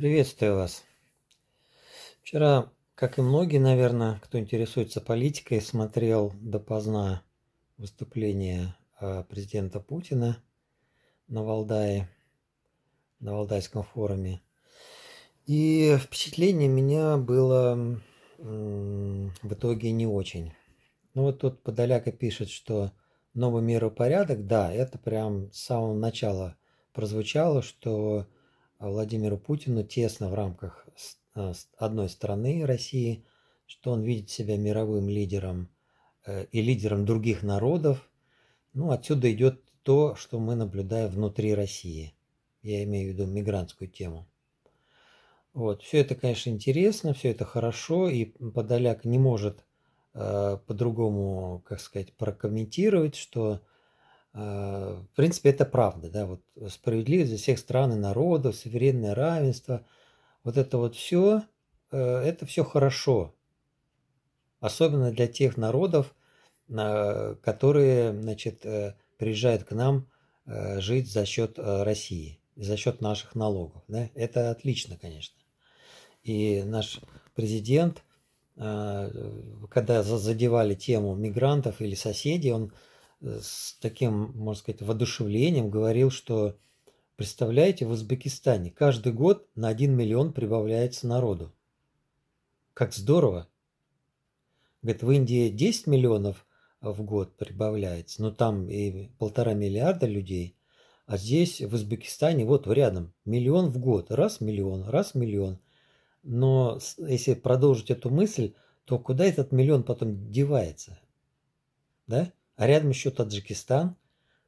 Приветствую вас. Вчера, как и многие, наверное, кто интересуется политикой, смотрел допоздна выступление а, президента Путина на Валдае, на Валдайском форуме. И впечатление меня было в итоге не очень. Ну вот тут Подоляка пишет, что новый миропорядок, да, это прям с самого начала прозвучало, что а, Владимиру Путину тесно в рамках а, одной страны России, что он видит себя мировым лидером э, и лидером других народов. Ну, отсюда идет то, что мы наблюдаем внутри России. Я имею в виду мигрантскую тему. Вот. Все это, конечно, интересно, все это хорошо, и Подоляк не может э, по-другому, как сказать, прокомментировать, что Э, в принципе, это правда, да, вот справедливость для всех стран и народов, суверенное равенство, вот это вот все, э, это все хорошо, особенно для тех народов, э, которые, значит, приезжают к нам жить за счет России, за счет наших налогов, да, это отлично, конечно. И наш президент, когда задевали тему мигрантов или соседей, он с таким, можно сказать, воодушевлением говорил, что представляете, в Узбекистане каждый год на 1 миллион прибавляется народу. Как здорово! Говорит, в Индии 10 миллионов в год прибавляется, но ну, там и полтора миллиарда людей, а здесь в Узбекистане вот рядом миллион в год, раз миллион, раз миллион. Но если продолжить эту мысль, то куда этот миллион потом девается? Да? а рядом еще Таджикистан,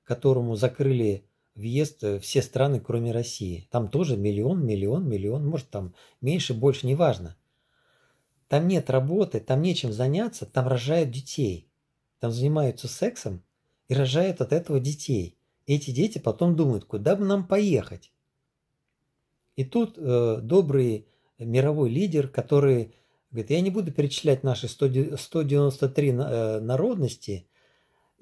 которому закрыли въезд э, все страны, кроме России. Там тоже миллион, миллион, миллион, может там меньше, больше, неважно. Там нет работы, там нечем заняться, там рожают детей. Там занимаются сексом и рожают от этого детей. эти дети потом думают, куда бы нам поехать. И тут э, добрый мировой лидер, который говорит, я не буду перечислять наши 100, 193 э, народности,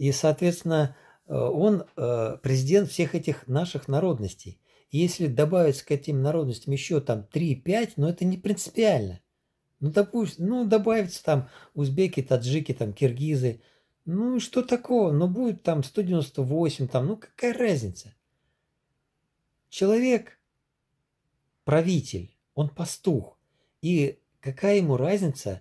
и, соответственно, э, он э, президент всех этих наших народностей. И если добавить к этим народностям еще там 3-5, но ну, это не принципиально. Ну, допустим, ну, добавится там узбеки, таджики, там, киргизы. Ну, что такого? Ну, будет там 198, там, ну, какая разница? Человек правитель, он пастух. И какая ему разница,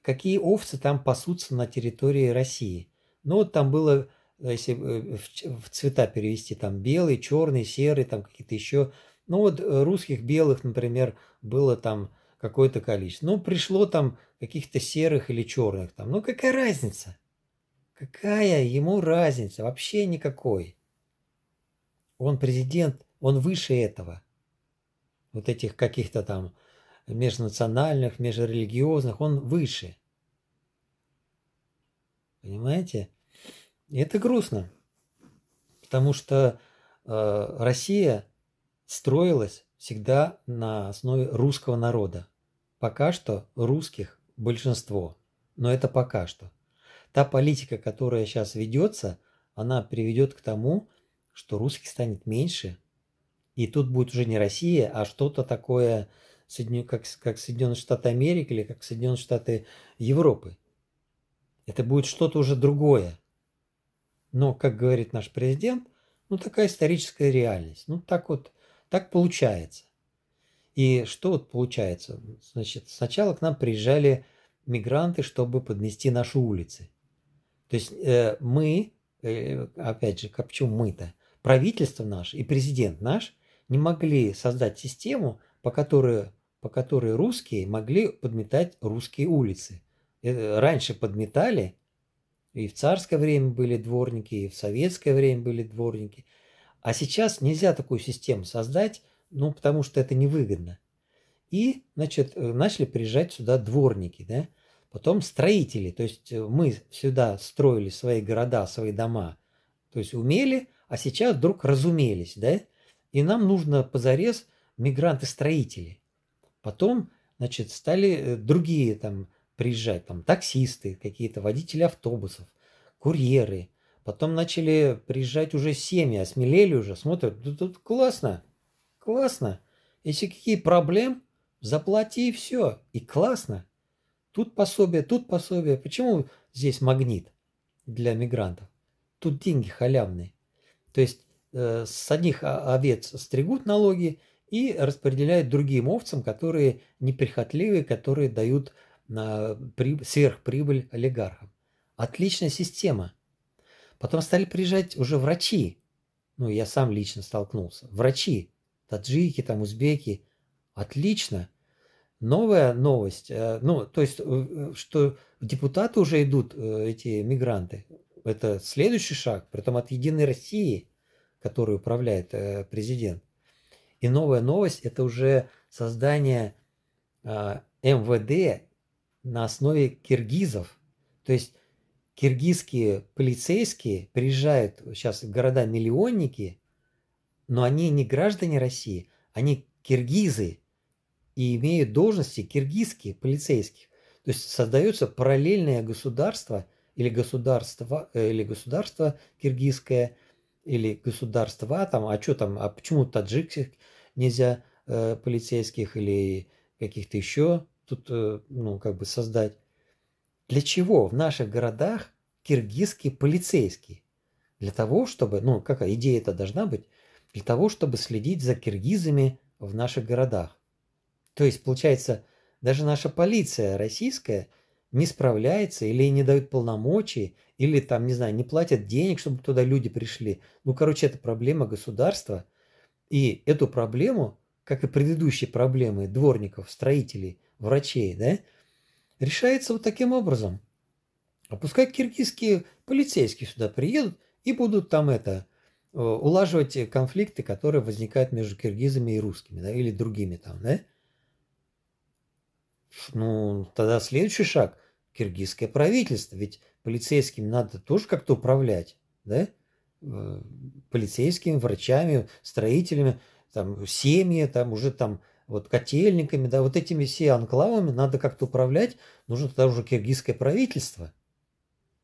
какие овцы там пасутся на территории России – ну, вот там было, э, если э, в цвета перевести, там белый, черный, серый, там какие-то еще. Ну, вот э, русских белых, например, было там какое-то количество. Ну, пришло там каких-то серых или черных там. Ну, какая разница? Какая ему разница? Вообще никакой. Он президент, он выше этого. Вот этих каких-то там межнациональных, межрелигиозных, он выше. Понимаете? И это грустно, потому что э, Россия строилась всегда на основе русского народа. Пока что русских большинство, но это пока что. Та политика, которая сейчас ведется, она приведет к тому, что русских станет меньше, и тут будет уже не Россия, а что-то такое, как, как Соединенные Штаты Америки или как Соединенные Штаты Европы. Это будет что-то уже другое. Но, как говорит наш президент, ну такая историческая реальность. Ну так вот, так получается. И что вот получается? Значит, сначала к нам приезжали мигранты, чтобы поднести наши улицы. То есть э, мы, э, опять же, как мы-то? Правительство наше и президент наш не могли создать систему, по которой, по которой русские могли подметать русские улицы. Э, раньше подметали, и в царское время были дворники, и в советское время были дворники. А сейчас нельзя такую систему создать, ну, потому что это невыгодно. И, значит, э, начали приезжать сюда дворники, да, потом строители. То есть э, мы сюда строили свои города, свои дома, то есть умели, а сейчас вдруг разумелись, да, и нам нужно позарез мигранты-строители. Потом, значит, стали э, другие там приезжать, там таксисты, какие-то водители автобусов, курьеры. Потом начали приезжать уже семьи, осмелели уже, смотрят, тут, тут классно, классно. Если какие проблемы, заплати и все, и классно. Тут пособие, тут пособие. Почему здесь магнит для мигрантов? Тут деньги халявные. То есть э, с одних овец стригут налоги и распределяют другим овцам, которые неприхотливые, которые дают на прибыль, сверхприбыль олигархам. Отличная система. Потом стали приезжать уже врачи. Ну, я сам лично столкнулся. Врачи, таджики, там, узбеки. Отлично. Новая новость, э, ну, то есть, э, э, что депутаты уже идут, эти мигранты, это следующий шаг, притом от Единой России, которой управляет президент. И новая новость – это уже создание МВД на основе киргизов. То есть киргизские полицейские приезжают сейчас в города-миллионники, но они не граждане России, они киргизы и имеют должности киргизские полицейских. То есть создается параллельное государство или государство, э, или государство киргизское, или государства там, а что там, а почему таджикских нельзя э, полицейских или каких-то еще тут, э, ну, как бы создать. Для чего в наших городах киргизские полицейские? Для того, чтобы, ну, как идея это должна быть? Для того, чтобы следить за киргизами в наших городах. То есть, получается, даже наша полиция российская не справляется или не дают полномочий, или там, не знаю, не платят денег, чтобы туда люди пришли. Ну, короче, это проблема государства. И эту проблему, как и предыдущие проблемы дворников, строителей, врачей, да, решается вот таким образом. А пускай киргизские полицейские сюда приедут и будут там это э, улаживать конфликты, которые возникают между киргизами и русскими, да, или другими там, да. Ну, тогда следующий шаг – киргизское правительство, ведь полицейским надо тоже как-то управлять, да, э, полицейскими, врачами, строителями, там, семьи, там, уже там вот котельниками, да, вот этими все анклавами надо как-то управлять. Нужно тогда уже киргизское правительство,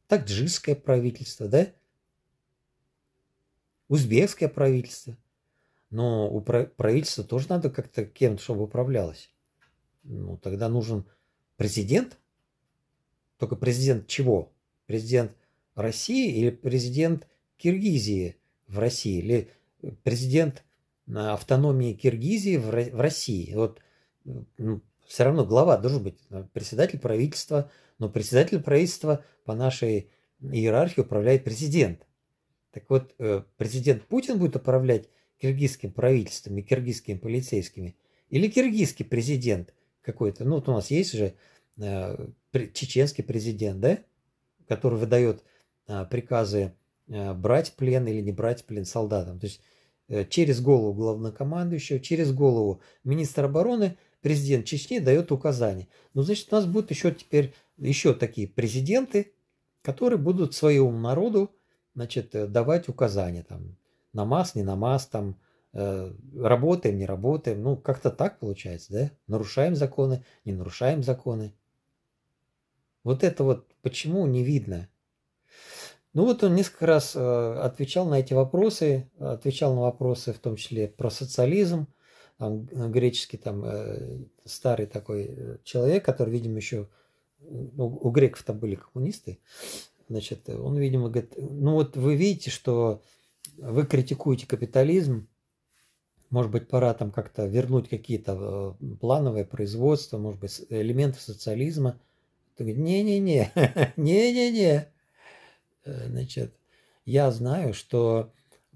таджикское правительство, да, узбекское правительство. Но у правительства тоже надо как-то кем-то, чтобы управлялось. Ну, тогда нужен президент. Только президент чего? Президент России или президент Киргизии в России? Или президент автономии Киргизии в в России. Вот ну, все равно глава должен быть э, председатель правительства, но председатель правительства по нашей иерархии управляет президент. Так вот, э, президент Путин будет управлять киргизским правительством и киргизскими полицейскими, или киргизский президент какой-то, ну вот у нас есть же э, чеченский президент, да, который выдает приказы брать плен или не брать плен солдатам. То есть Э, через голову главнокомандующего, через голову министра обороны президент Чечни дает указания. Ну, значит, у нас будут еще теперь еще такие президенты, которые будут своему народу значит, э, давать указания там, намаз, не намаз, там, э, работаем, не работаем. Ну, как-то так получается, да? Нарушаем законы, не нарушаем законы. Вот это вот почему не видно ну вот он несколько раз э, отвечал на эти вопросы, отвечал на вопросы в том числе про социализм, там, э, греческий там э, старый такой человек, который, видимо, еще ну, у греков там были коммунисты, значит, он, видимо, говорит, ну вот вы видите, что вы критикуете капитализм, может быть, пора там как-то вернуть какие-то плановые производства, может быть, элементы социализма. Ты говоришь, не-не-не, не-не-не, Э, значит, я знаю, что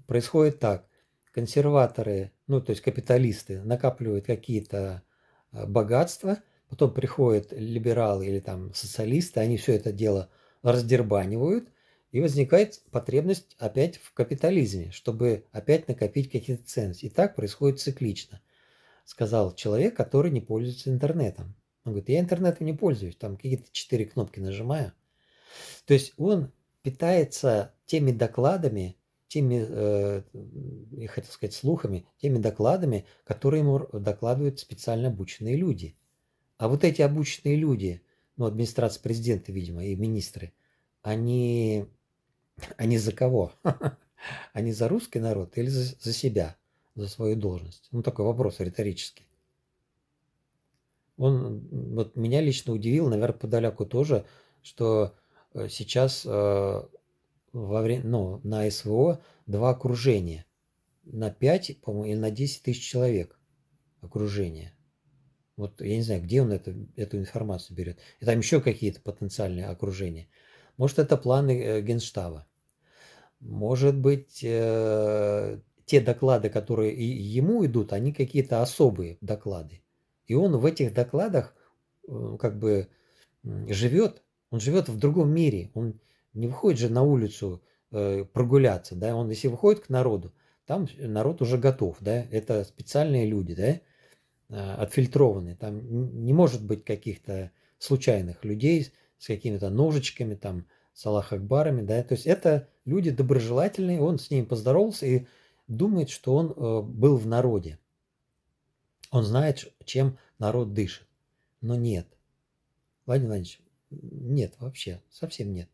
происходит так. Консерваторы, ну то есть капиталисты, накапливают какие-то э, богатства, потом приходят либералы или там социалисты, они все это дело раздербанивают, и возникает потребность опять в капитализме, чтобы опять накопить какие-то ценности. И так происходит циклично, сказал человек, который не пользуется интернетом. Он говорит, я интернетом не пользуюсь, там какие-то четыре кнопки нажимаю. То есть он питается теми докладами, теми, э, я хотел сказать, слухами, теми докладами, которые ему докладывают специально обученные люди. А вот эти обученные люди, ну, администрация президента, видимо, и министры, они, они за кого? Они за русский народ или за, за себя, за свою должность? Ну, такой вопрос риторический. Он, вот меня лично удивил, наверное, Подоляку тоже, что Э, сейчас э, во время, ну, на СВО два окружения. На 5, по-моему, или на 10 тысяч человек окружение. Вот я не знаю, где он это, эту информацию берет. И там еще какие-то потенциальные окружения. Может, это планы э, Генштаба. Может быть, э, те доклады, которые и ему идут, они какие-то особые доклады. И он в этих докладах э, как бы живет он живет в другом мире. Он не выходит же на улицу э, прогуляться, да. Он если выходит к народу, там народ уже готов, да. Это специальные люди, да, э, отфильтрованные. Там не может быть каких-то случайных людей с какими-то ножичками, там, Салах Акбарами, да. То есть это люди доброжелательные. Он с ними поздоровался и думает, что он э, был в народе. Он знает, чем народ дышит. Но нет. Владимир Владимирович, нет, вообще, совсем нет.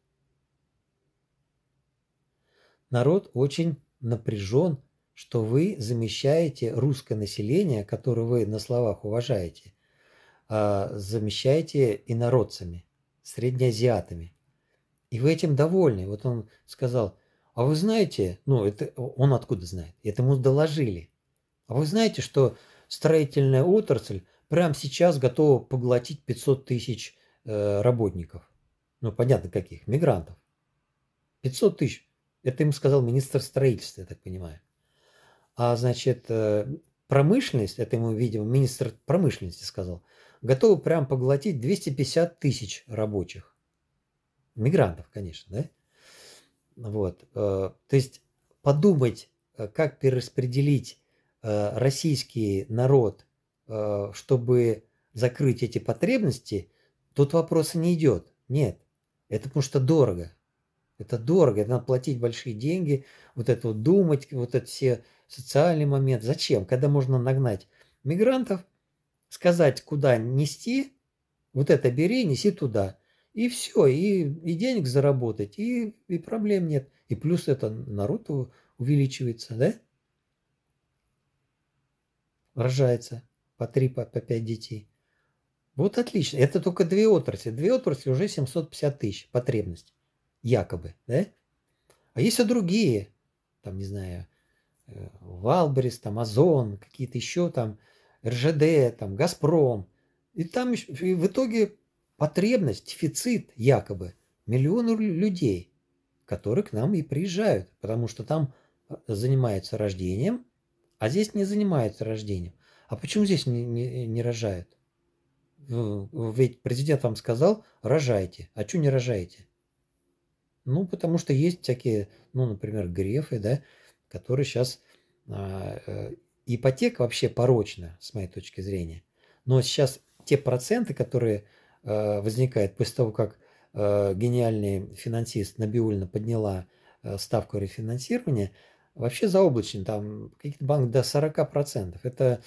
Народ очень напряжен, что вы замещаете русское население, которое вы на словах уважаете, а, замещаете инородцами, среднеазиатами. И вы этим довольны. Вот он сказал, а вы знаете, ну, это он откуда знает, это ему доложили. А вы знаете, что строительная отрасль прямо сейчас готова поглотить 500 тысяч Э, работников. Ну, понятно, каких, мигрантов. 500 тысяч. Это ему сказал министр строительства, я так понимаю. А, значит, э, промышленность, это ему, видимо, министр промышленности сказал, готовы прям поглотить 250 тысяч рабочих. Мигрантов, конечно, да? Вот. Э, то есть подумать, как перераспределить российский народ, чтобы закрыть эти потребности – Тут вопроса не идет. Нет. Это потому что дорого. Это дорого, это надо платить большие деньги, вот это вот думать, вот это все социальные моменты. Зачем? Когда можно нагнать мигрантов, сказать, куда нести, вот это бери, неси туда. И все, и, и денег заработать, и, и проблем нет. И плюс это народ увеличивается, да? Рожается по три, по, по пять детей. Вот отлично. Это только две отрасли. Две отрасли уже 750 тысяч потребность. Якобы. Да? А есть и другие. Там, не знаю, Валбрис, э, там Озон, какие-то еще там РЖД, там Газпром. И там и в итоге потребность, дефицит якобы миллиону людей, которые к нам и приезжают, потому что там э, занимаются рождением, а здесь не занимаются рождением. А почему здесь не, не, не рожают? Э, ведь президент вам сказал, рожайте. А что не рожаете? Ну, потому что есть всякие, ну, например, грефы, да, которые сейчас... А, э, ипотека вообще порочна, с моей точки зрения. Но сейчас те проценты, которые э, возникают после того, как гениальный финансист Набиульна подняла ставку рефинансирования, вообще заоблачный. там какие-то банки до 40%. Это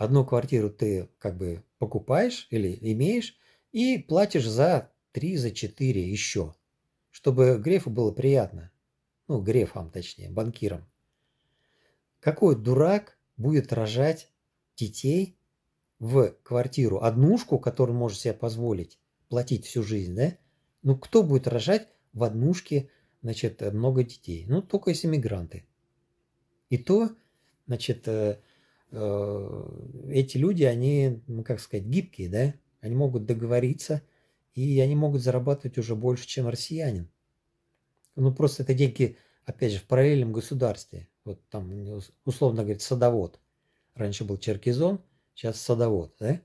Одну квартиру ты как бы покупаешь или имеешь и платишь за три, за четыре еще, чтобы Грефу было приятно. Ну, Грефам точнее, банкирам. Какой дурак будет рожать детей в квартиру, однушку, которую может себе позволить платить всю жизнь, да? Ну, кто будет рожать в однушке, значит, много детей? Ну, только если мигранты. И то, значит, э, Э, эти люди, они, ну, как сказать, гибкие, да? Они могут договориться, и они могут зарабатывать уже больше, чем россиянин. Ну, просто это деньги, опять же, в параллельном государстве. Вот там, условно говоря, садовод. Раньше был черкизон, сейчас садовод, да?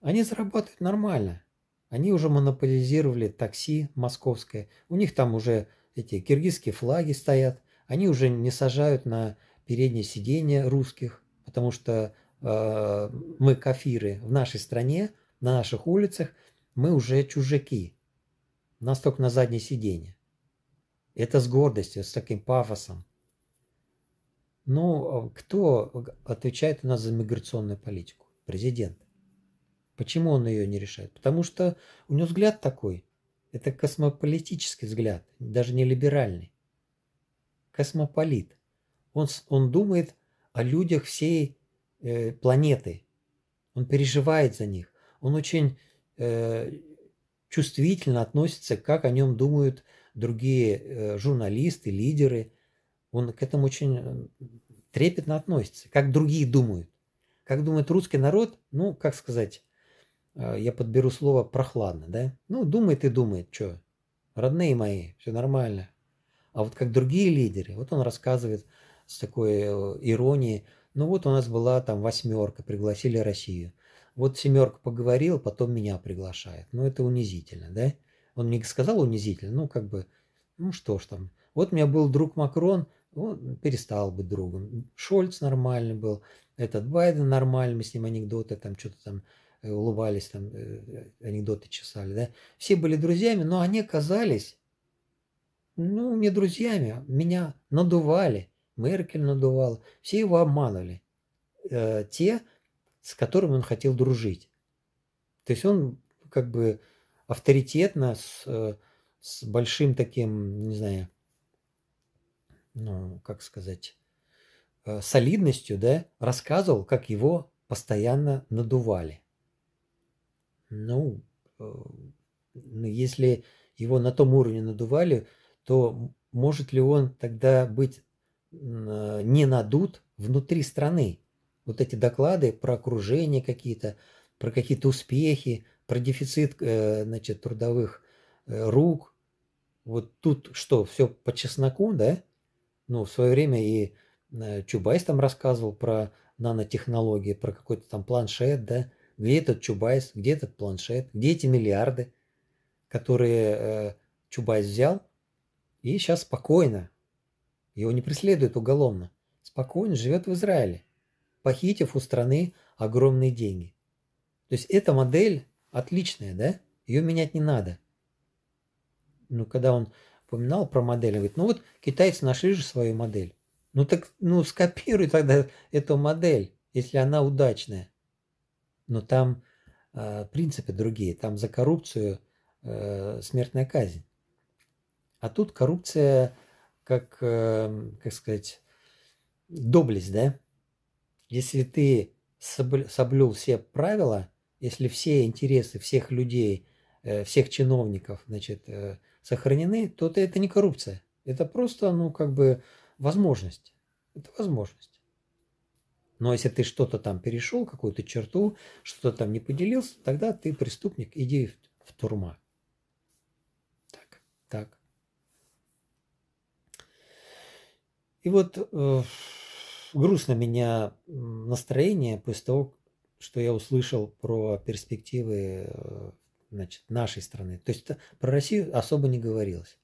Они зарабатывают нормально. Они уже монополизировали такси московское. У них там уже эти киргизские флаги стоят. Они уже не сажают на переднее сиденье русских потому что э, мы кафиры в нашей стране, на наших улицах, мы уже чужаки. Нас только на заднее сиденье. Это с гордостью, с таким пафосом. Ну, кто отвечает у нас за миграционную политику? Президент. Почему он ее не решает? Потому что у него взгляд такой. Это космополитический взгляд, даже не либеральный. Космополит. Он, он думает о людях всей э, планеты. Он переживает за них. Он очень э, чувствительно относится, как о нем думают другие э, журналисты, лидеры. Он к этому очень э, трепетно относится, как другие думают. Как думает русский народ, ну, как сказать, э, я подберу слово прохладно, да? Ну, думает и думает, что, родные мои, все нормально. А вот как другие лидеры, вот он рассказывает, с такой э, иронией. Ну вот у нас была там восьмерка, пригласили Россию. Вот семерка поговорил, потом меня приглашает. Ну это унизительно, да? Он мне сказал унизительно, ну как бы, ну что ж там. Вот у меня был друг Макрон, он перестал быть другом. Шольц нормальный был, этот Байден нормальный, мы с ним анекдоты там что-то там э, улыбались, там э, анекдоты чесали, да. Все были друзьями, но они оказались, ну, не друзьями, а меня надували. Меркель надувала. Все его обманывали. Э, те, с которыми он хотел дружить. То есть он как бы авторитетно с, э, с большим таким, не знаю, ну, как сказать, э, солидностью, да, рассказывал, как его постоянно надували. Ну, э, ну если его на том уровне надували, то может ли он тогда быть Э, не надут внутри страны. Вот эти доклады про окружение какие-то, про какие-то успехи, про дефицит э, значит, трудовых э, рук. Вот тут что, все по чесноку, да? Ну, в свое время и Чубайс там рассказывал про нанотехнологии, про какой-то там планшет, да? Где этот Чубайс, где этот планшет, где эти миллиарды, которые Чубайс взял? И сейчас спокойно, его не преследуют уголовно. Спокойно живет в Израиле, похитив у страны огромные деньги. То есть эта модель отличная, да? Ее менять не надо. Ну, когда он упоминал про модель, он говорит, ну вот китайцы нашли же свою модель. Ну так, ну скопируй тогда эту модель, если она удачная. Но там э, принципы другие, там за коррупцию э, смертная казнь. А тут коррупция как, эм, как сказать, доблесть, да? Если ты соблюл все правила, если все интересы всех людей, э, всех чиновников, значит, э, сохранены, то это не коррупция. Это просто, ну, как бы возможность. Это возможность. Но если ты что-то там перешел, какую-то черту, что-то там не поделился, тогда ты преступник, иди в, в турма. Так, так. И вот э, грустно меня настроение после того, что я услышал про перспективы э, значит, нашей страны. То есть про Россию особо не говорилось.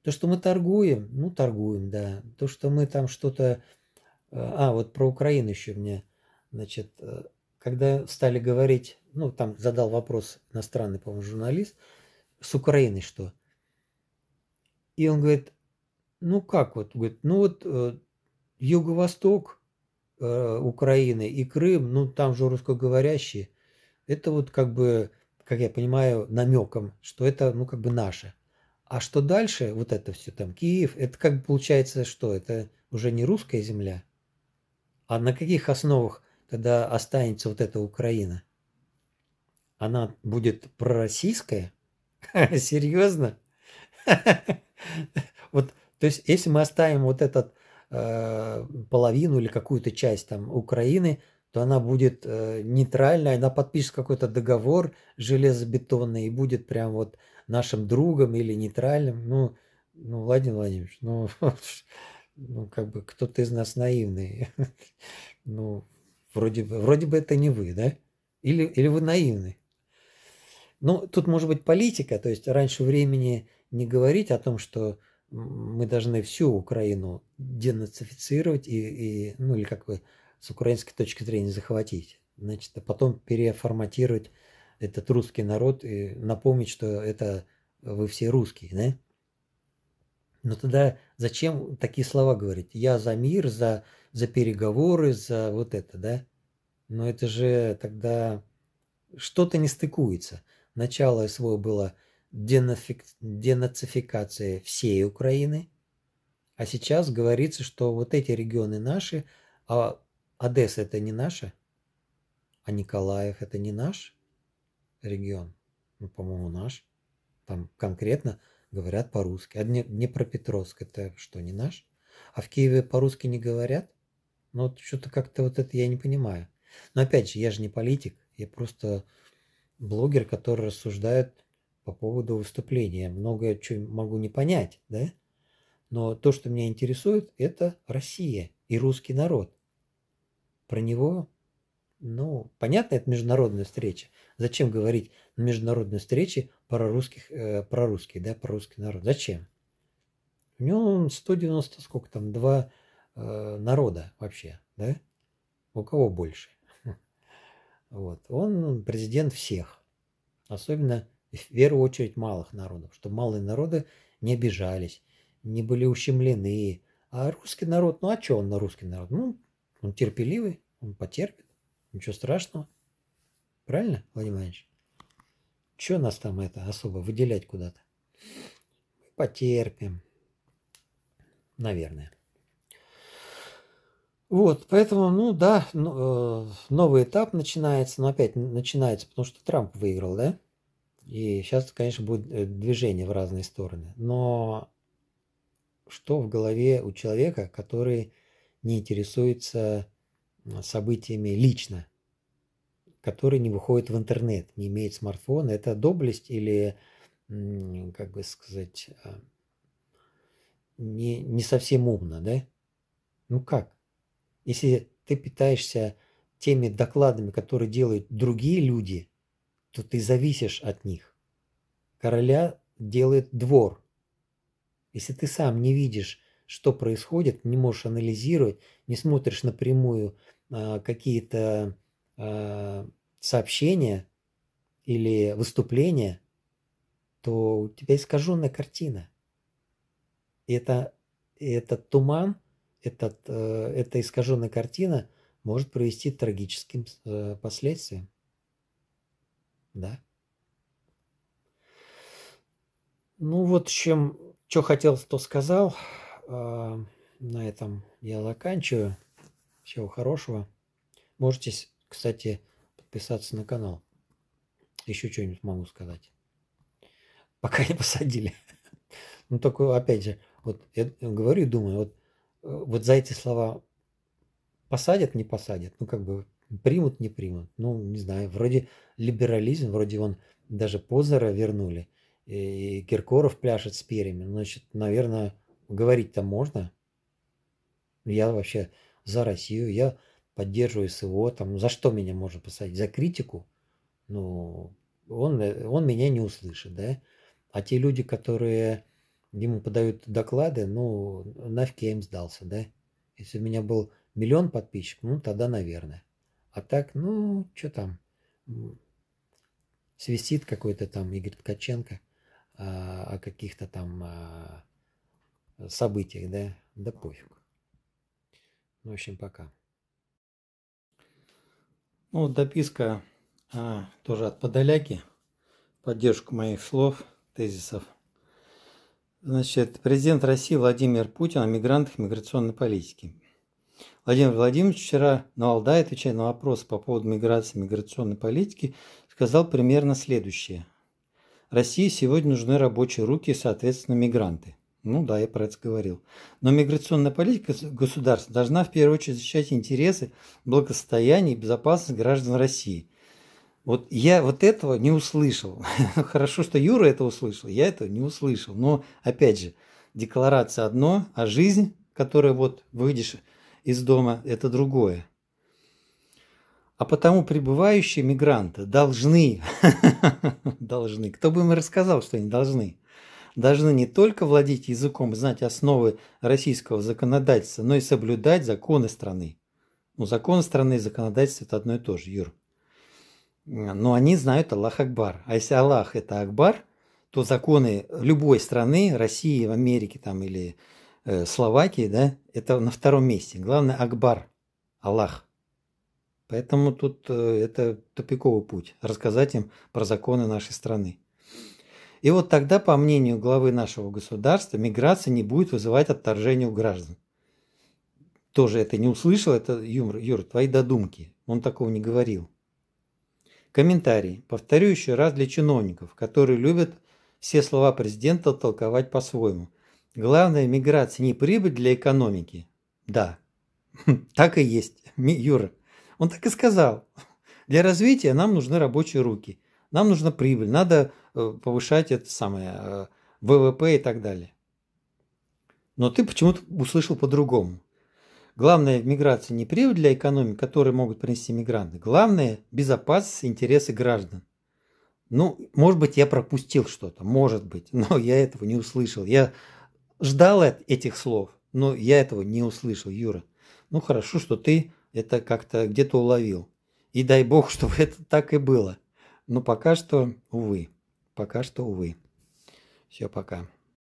То, что мы торгуем, ну торгуем, да. То, что мы там что-то... Э, а, вот про Украину еще мне, значит, э, когда стали говорить, ну там задал вопрос иностранный, по-моему, журналист, с Украиной что? И он говорит, ну как вот, говорит, ну вот э, юго-восток э, Украины и Крым, ну там же русскоговорящие, это вот как бы, как я понимаю, намеком, что это ну как бы наше. А что дальше, вот это все там, Киев, это как бы получается, что это уже не русская земля? А на каких основах тогда останется вот эта Украина? Она будет пророссийская? Серьезно? Вот то есть, если мы оставим вот этот э, половину или какую-то часть там Украины, то она будет э, нейтральная, она подпишет какой-то договор железобетонный и будет прям вот нашим другом или нейтральным. Ну, ну Владимир Владимирович, ну, ну как бы кто-то из нас наивный. Ну, вроде бы, вроде бы это не вы, да? Или, или вы наивны? Ну, тут может быть политика, то есть раньше времени не говорить о том, что мы должны всю Украину денацифицировать и, и ну или как бы с украинской точки зрения захватить. Значит, а потом переформатировать этот русский народ и напомнить, что это вы все русские, да? Но ну, тогда зачем такие слова говорить? Я за мир, за, за переговоры, за вот это, да? Но это же тогда что-то не стыкуется. Начало СВО было денацификация всей Украины. А сейчас говорится, что вот эти регионы наши, а Одесса это не наша, а Николаев это не наш регион, ну, по-моему, наш. Там конкретно говорят по-русски. А Днепропетровск это что, не наш? А в Киеве по-русски не говорят? Ну, вот что-то как-то вот это я не понимаю. Но опять же, я же не политик, я просто блогер, который рассуждает по поводу выступления. Многое чего могу не понять, да? Но то, что меня интересует, это Россия и русский народ. Про него, ну, понятно, это международная встреча. Зачем говорить на международной встрече про русских, э, про русский, да, про русский народ? Зачем? У него 190, сколько там, два э, народа вообще, да? У кого больше? Вот. Он президент всех. Особенно в первую очередь малых народов, чтобы малые народы не обижались, не были ущемлены. А русский народ, ну а что он на русский народ? Ну, он терпеливый, он потерпит, ничего страшного. Правильно, Владимир Ильич? Че нас там это особо выделять куда-то? Потерпим. Наверное. Вот, поэтому, ну да, э, новый этап начинается, но опять начинается, потому что Трамп выиграл, да? И сейчас, конечно, будет э, движение в разные стороны. Но что в голове у человека, который не интересуется событиями лично, который не выходит в интернет, не имеет смартфона, это доблесть или, как бы сказать, э, не, не совсем умно, да? Ну как? Если ты питаешься теми докладами, которые делают другие люди – то ты зависишь от них. Короля делает двор. Если ты сам не видишь, что происходит, не можешь анализировать, не смотришь напрямую а, какие-то а, сообщения или выступления, то у тебя искаженная картина. И это, этот туман, этот, э, эта искаженная картина может привести к трагическим э, последствиям да? Ну вот чем, что хотел, то сказал. А, на этом я заканчиваю. Всего хорошего. Можете, кстати, подписаться на канал. Еще что-нибудь могу сказать. Пока не посадили. Ну, только, опять же, вот я говорю и думаю, вот, э, вот за эти слова посадят, не посадят. Ну, как бы Примут, не примут. Ну, не знаю, вроде либерализм, вроде он даже Позора вернули, и Киркоров пляшет с перьями. Значит, наверное, говорить-то можно. Я вообще за Россию, я поддерживаю СВО, там, за что меня можно посадить? За критику? Ну, он, он меня не услышит, да? А те люди, которые ему подают доклады, ну, нафиг я им сдался, да? Если у меня был миллион подписчиков, ну, тогда, наверное. А так, ну, что там, свистит какой-то там Игорь Ткаченко а, о каких-то там а, событиях, да, да пофиг. Ну, в общем, пока. Ну, вот дописка а, тоже от Подоляки, поддержку моих слов, тезисов. Значит, президент России Владимир Путин о мигрантах и миграционной политике. Владимир Владимирович вчера на Алдае, отвечая на вопрос по поводу миграции и миграционной политики, сказал примерно следующее. России сегодня нужны рабочие руки и, соответственно, мигранты. Ну да, я про это говорил. Но миграционная политика государства должна в первую очередь защищать интересы, благосостояние и безопасность граждан России. Вот я вот этого не услышал. Хорошо, что Юра это услышал, я этого не услышал. Но опять же, декларация одно, а жизнь, которая вот выйдешь из дома – это другое. А потому прибывающие мигранты должны, должны, кто бы им рассказал, что они должны, должны не только владеть языком, знать основы российского законодательства, но и соблюдать законы страны. Ну, законы страны и законодательство – это одно и то же, Юр. Но они знают Аллах Акбар. А если Аллах – это Акбар, то законы любой страны, России, в Америке там, или Э, Словакии, да, это на втором месте. Главное Акбар, Аллах. Поэтому тут э, это тупиковый путь, рассказать им про законы нашей страны. И вот тогда, по мнению главы нашего государства, миграция не будет вызывать отторжение у граждан. Тоже это не услышал, это, юмор, Юр, твои додумки. Он такого не говорил. Комментарий. Повторю еще раз для чиновников, которые любят все слова президента толковать по-своему. Главная миграция не прибыль для экономики. Да, так и есть, Юра. Он так и сказал. Для развития нам нужны рабочие руки. Нам нужна прибыль. Надо э, повышать это самое э, ВВП и так далее. Но ты почему-то услышал по-другому. Главная миграция не прибыль для экономики, которые могут принести мигранты. Главное – безопасность и интересы граждан. Ну, может быть, я пропустил что-то, может быть, но я этого не услышал. Я ждал этих слов, но я этого не услышал, Юра. Ну хорошо, что ты это как-то где-то уловил. И дай бог, чтобы это так и было. Но пока что, увы. Пока что, увы. Все, пока.